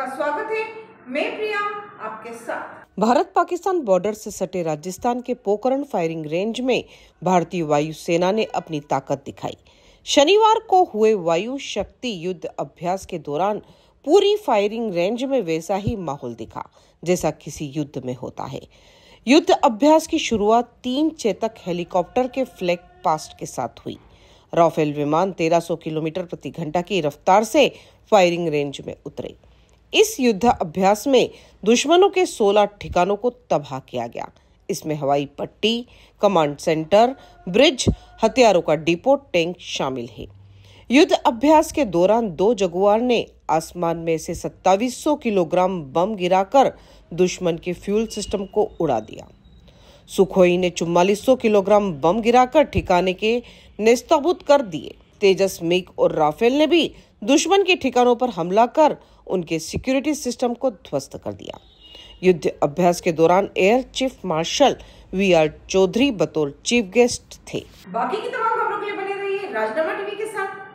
आपका स्वागत है मैं प्रिया आपके साथ भारत पाकिस्तान बॉर्डर से सटे राजस्थान के पोकरण फायरिंग रेंज में भारतीय वायुसेना ने अपनी ताकत दिखाई शनिवार को हुए वायु शक्ति युद्ध अभ्यास के दौरान पूरी फायरिंग रेंज में वैसा ही माहौल दिखा जैसा किसी युद्ध में होता है युद्ध अभ्यास की शुरुआत तीन चेतक हेलीकॉप्टर के फ्लैग पास्ट के साथ हुई राफेल विमान 1300 किलोमीटर प्रति घंटा की रफ्तार से फायरिंग रेंज में उतरे इस युद्ध अभ्यास में दुश्मनों के 16 ठिकानों को तबाह किया गया इसमें हवाई पट्टी कमांड सेंटर ब्रिज हथियारों का डिपो टैंक शामिल है युद्ध अभ्यास के दौरान दो जगुआर ने आसमान में से 2700 किलोग्राम बम गिराकर दुश्मन के फ्यूल सिस्टम को उड़ा दिया सुखोई ने 4400 किलोग्राम बम गिराकर ठिकाने के नेस्ताबूत कर दिए तेजस मिग और राफेल ने भी दुश्मन के ठिकानों पर हमला कर उनके सिक्योरिटी सिस्टम को ध्वस्त कर दिया युद्ध अभ्यास के दौरान air chief marshal V R Chaudhary बतौर चीफ गेस्ट थे बाकी की तमाम खबरों के लिए बने रहिए राजनामा टीवी के साथ